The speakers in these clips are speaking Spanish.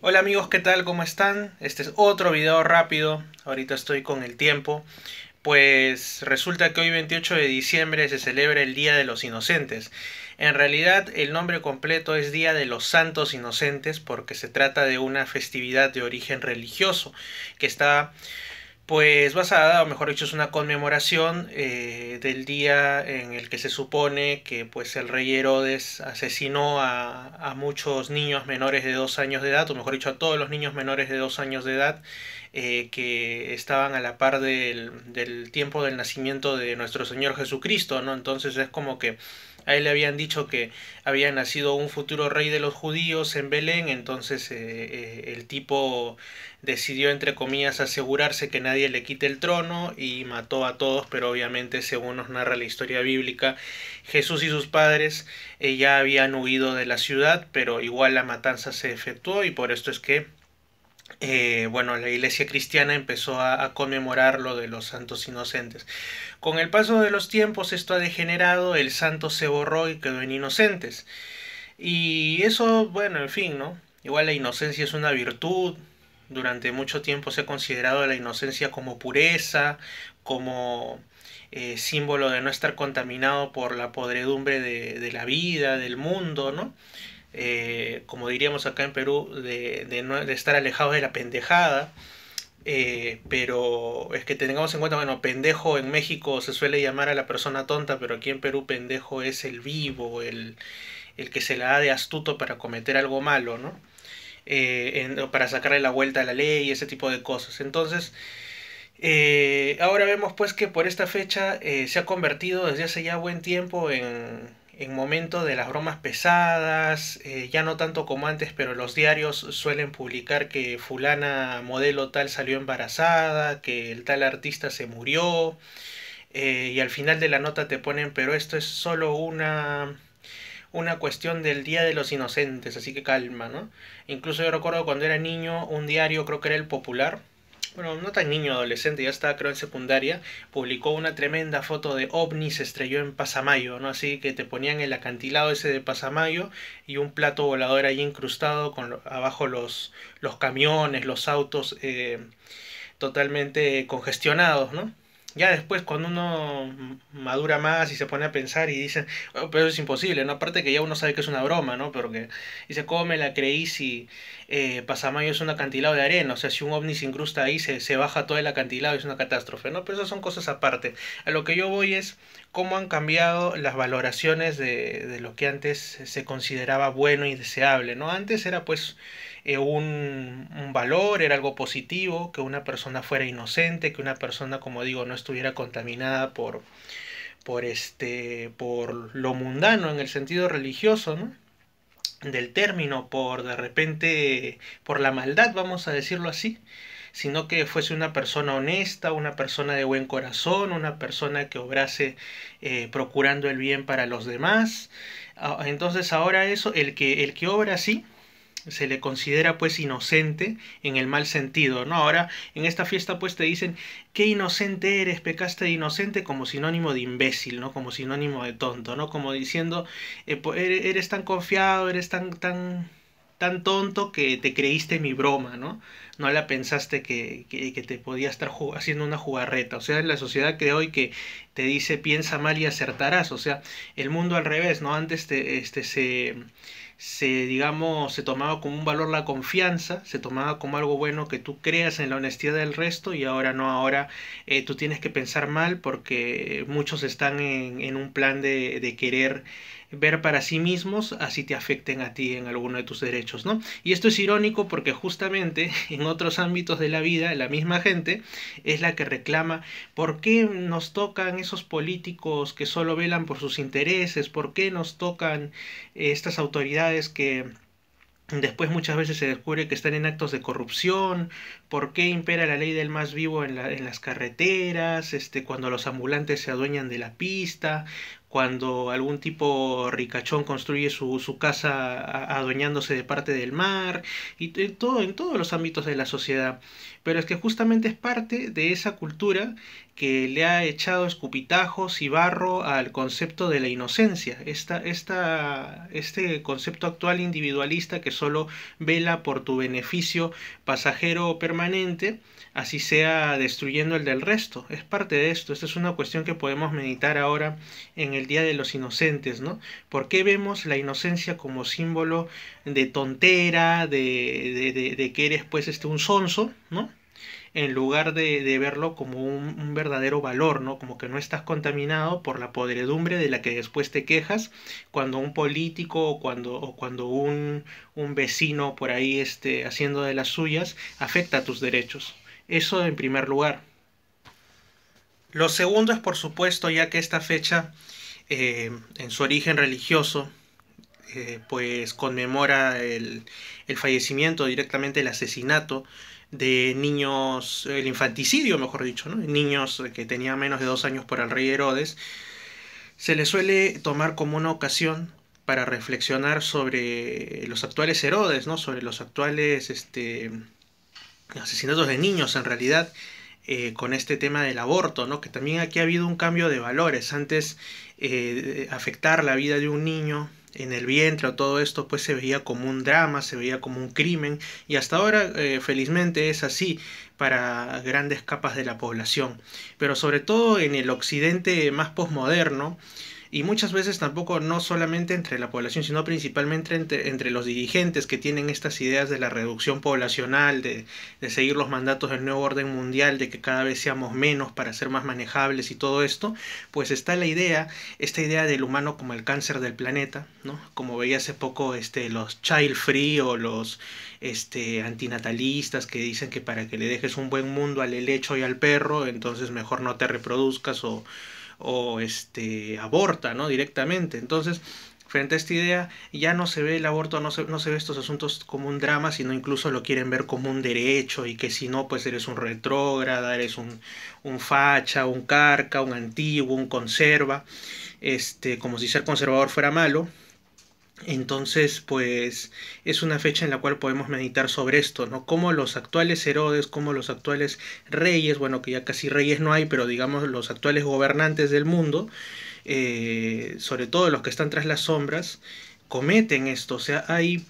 Hola amigos, ¿qué tal? ¿Cómo están? Este es otro video rápido, ahorita estoy con el tiempo. Pues resulta que hoy 28 de diciembre se celebra el Día de los Inocentes. En realidad el nombre completo es Día de los Santos Inocentes porque se trata de una festividad de origen religioso que está pues basada, o mejor dicho, es una conmemoración eh, del día en el que se supone que pues el rey Herodes asesinó a, a, muchos niños menores de dos años de edad, o mejor dicho, a todos los niños menores de dos años de edad eh, que estaban a la par del, tiempo del nacimiento de nuestro Señor Jesucristo, ¿no? Entonces es como que a él le habían dicho que había nacido un futuro rey de los judíos en Belén, entonces eh, eh, el tipo decidió, entre comillas, asegurarse que nadie le quite el trono y mató a todos, pero obviamente, según nos narra la historia bíblica, Jesús y sus padres ya habían huido de la ciudad, pero igual la matanza se efectuó y por esto es que eh, bueno, la iglesia cristiana empezó a, conmemorar lo de los santos inocentes. Con el paso de los tiempos esto ha degenerado, el santo se borró y quedó en inocentes. Y eso, bueno, en fin, ¿no? Igual la inocencia es una virtud. Durante mucho tiempo se ha considerado la inocencia como pureza, como eh, símbolo de no estar contaminado por la podredumbre de, de la vida, del mundo, ¿no? Eh, como diríamos acá en Perú, de, estar alejados de la pendejada. Eh, pero es que tengamos en cuenta, bueno, pendejo en México se suele llamar a la persona tonta, pero aquí en Perú pendejo es el vivo, el, que se la da de astuto para cometer algo malo, ¿no? Eh, para sacarle la vuelta a la ley, y ese tipo de cosas. Entonces, eh, ahora vemos pues que por esta fecha se ha convertido desde hace ya buen tiempo en, en momento de las bromas pesadas, eh, ya no tanto como antes, pero los diarios suelen publicar que fulana modelo tal salió embarazada, que el tal artista se murió, eh, y al final de la nota te ponen, pero esto es solo una una cuestión del Día de los Inocentes, así que calma, ¿no? Incluso yo recuerdo cuando era niño, un diario, creo que era el Popular, bueno, no tan niño, adolescente, ya estaba creo en secundaria, publicó una tremenda foto de ovnis se estrelló en Pasamayo, ¿no? Así que te ponían el acantilado ese de Pasamayo y un plato volador ahí incrustado con abajo los, los camiones, los autos eh, totalmente congestionados, ¿no? Ya después, cuando uno madura más y se pone a pensar y dice, oh, pero es imposible, ¿no? Aparte que ya uno sabe que es una broma, ¿no? Porque dice, ¿cómo me la creí si eh, Pasamayo es un acantilado de arena? O sea, si un ovni se incrusta ahí, se, se baja todo el acantilado y es una catástrofe, ¿no? Pero esas son cosas aparte. A lo que yo voy es cómo han cambiado las valoraciones de, de lo que antes se consideraba bueno y deseable, ¿no? Antes era pues eh, un, valor, era algo positivo, que una persona fuera inocente, que una persona, como digo, no estuviera contaminada por, por, este, por lo mundano en el sentido religioso, del término, por de repente, por la maldad, vamos a decirlo así, sino que fuese una persona honesta, una persona de buen corazón, una persona que obrase eh, procurando el bien para los demás. Ah, entonces ahora eso, el que, el que obra así, se le considera pues inocente en el mal sentido, ¿no? Ahora en esta fiesta pues te dicen, qué inocente eres, pecaste de inocente como sinónimo de imbécil, ¿no? Como sinónimo de tonto, ¿no? Como diciendo, eh, eres tan confiado, eres tan, tan, tan tonto que te creíste mi broma, ¿no? No la pensaste que, que, te podía estar haciendo una jugarreta. O sea, en la sociedad que hoy que te dice piensa mal y acertarás. O sea, el mundo al revés, ¿no? Antes te, este, se se, digamos, se tomaba como un valor la confianza, se tomaba como algo bueno que tú creas en la honestidad del resto y ahora no, ahora eh, tú tienes que pensar mal porque muchos están en, en un plan de, de querer ver para sí mismos, así te afecten a ti en alguno de tus derechos, ¿no? Y esto es irónico porque justamente en otros ámbitos de la vida, la misma gente es la que reclama por qué nos tocan esos políticos que solo velan por sus intereses, por qué nos tocan eh, estas autoridades que Después muchas veces se descubre que están en actos de corrupción, por qué impera la ley del más vivo en, en, las carreteras, este, cuando los ambulantes se adueñan de la pista, cuando algún tipo ricachón construye su, su casa adueñándose de parte del mar, y todo, en todos los ámbitos de la sociedad. Pero es que justamente es parte de esa cultura que le ha echado escupitajos y barro al concepto de la inocencia, esta, esta, este concepto actual individualista que solo vela por tu beneficio pasajero o permanente, así sea destruyendo el del resto. Es parte de esto, esta es una cuestión que podemos meditar ahora en el Día de los Inocentes, ¿no? ¿Por qué vemos la inocencia como símbolo de tontera, de, de, de, que eres pues este un sonso, ¿no? en lugar de, de verlo como un, verdadero valor, ¿no? Como que no estás contaminado por la podredumbre de la que después te quejas cuando un político o cuando, o cuando un, vecino por ahí esté haciendo de las suyas afecta tus derechos. Eso en primer lugar. Lo segundo es, por supuesto, ya que esta fecha, eh, en su origen religioso, eh, pues conmemora el, el, fallecimiento, directamente el asesinato de niños, el infanticidio, mejor dicho, niños que tenían menos de dos años por el rey Herodes, se le suele tomar como una ocasión para reflexionar sobre los actuales Herodes, ¿no? sobre los actuales este, asesinatos de niños en realidad. Eh, con este tema del aborto, ¿no? que también aquí ha habido un cambio de valores. Antes eh, afectar la vida de un niño en el vientre o todo esto, pues se veía como un drama, se veía como un crimen y hasta ahora eh, felizmente es así para grandes capas de la población. Pero sobre todo en el occidente más posmoderno, y muchas veces tampoco no solamente entre la población, sino principalmente entre, entre los dirigentes que tienen estas ideas de la reducción poblacional, de, de, seguir los mandatos del nuevo orden mundial, de que cada vez seamos menos para ser más manejables y todo esto, pues está la idea, esta idea del humano como el cáncer del planeta, ¿no? Como veía hace poco este, los child free o los este, antinatalistas que dicen que para que le dejes un buen mundo al helecho y al perro, entonces mejor no te reproduzcas o o este, aborta ¿no? directamente. Entonces, frente a esta idea, ya no se ve el aborto, no se, ve estos asuntos como un drama, sino incluso lo quieren ver como un derecho y que si no, pues eres un retrógrada, eres un, un facha, un carca, un antiguo, un conserva, este, como si ser conservador fuera malo. Entonces, pues es una fecha en la cual podemos meditar sobre esto, ¿no? Como los actuales Herodes, como los actuales reyes, bueno, que ya casi reyes no hay, pero digamos los actuales gobernantes del mundo, eh, sobre todo los que están tras las sombras, cometen esto. O sea, hay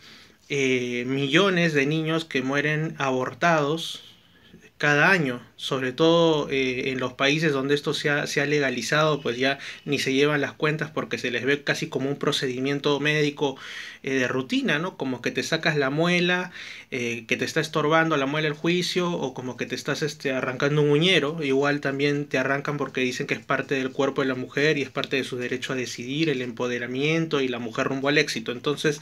eh, millones de niños que mueren abortados cada año, sobre todo eh, en los países donde esto se ha, se ha, legalizado, pues ya ni se llevan las cuentas porque se les ve casi como un procedimiento médico eh, de rutina, ¿no? Como que te sacas la muela, eh, que te está estorbando la muela el juicio, o como que te estás este, arrancando un muñero, igual también te arrancan porque dicen que es parte del cuerpo de la mujer y es parte de su derecho a decidir, el empoderamiento y la mujer rumbo al éxito. Entonces,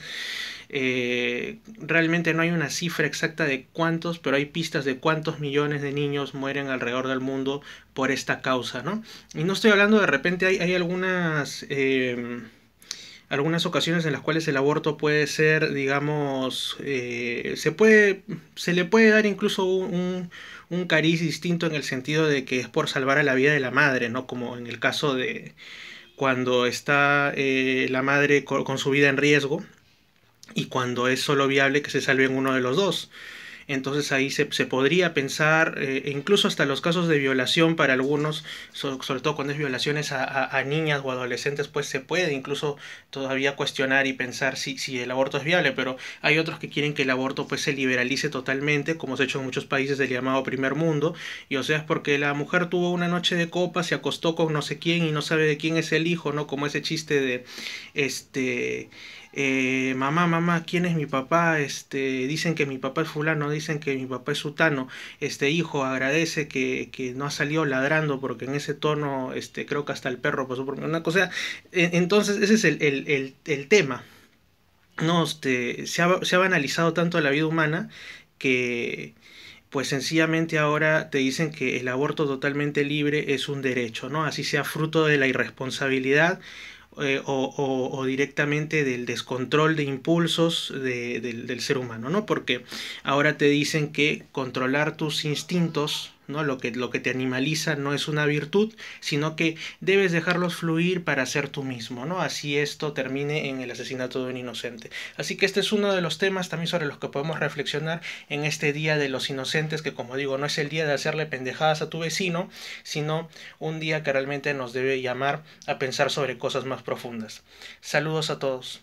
eh, realmente no hay una cifra exacta de cuántos, pero hay pistas de cuántos millones de niños mueren alrededor del mundo por esta causa, ¿no? Y no estoy hablando de repente, hay, algunas... Em, algunas ocasiones en las cuales el aborto puede ser, digamos, eh, se, puede, se le puede dar incluso un, cariz distinto en el sentido de que es por salvar a la vida de la madre, ¿no? Como en el caso de cuando está eh, la madre con, su vida en riesgo y cuando es solo viable que se salven uno de los dos. Entonces ahí se, podría pensar, eh, incluso hasta los casos de violación para algunos, sobre todo cuando es violaciones a, niñas o adolescentes, pues se puede incluso todavía cuestionar y pensar si, si el aborto es viable, pero hay otros que quieren que el aborto pues se liberalice totalmente, como se ha hecho en muchos países del llamado primer mundo, y o sea es porque la mujer tuvo una noche de copa, se acostó con no sé quién y no sabe de quién es el hijo, ¿no? Como ese chiste de, este eh, mamá, mamá, ¿quién es mi papá? Este, dicen que mi papá es fulano, dicen que mi papá es sutano, este hijo agradece que, no ha salido ladrando porque en ese tono este, creo que hasta el perro pasó por una cosa. E, entonces ese es el, tema. No, este, se, ha, se ha banalizado tanto la vida humana que pues sencillamente ahora te dicen que el aborto totalmente libre es un derecho, ¿no? Así sea fruto de la irresponsabilidad eh, o, directamente del descontrol de impulsos del, del, ser humano, ¿no? Porque ahora te dicen que controlar tus instintos lo que, lo que te animaliza no es una virtud, sino que debes dejarlos fluir para ser tú mismo, ¿no? Así esto termine en el asesinato de un inocente. Así que este es uno de los temas también sobre los que podemos reflexionar en este Día de los Inocentes, que como digo, no es el día de hacerle pendejadas a tu vecino, sino un día que realmente nos debe llamar a pensar sobre cosas más profundas. Saludos a todos.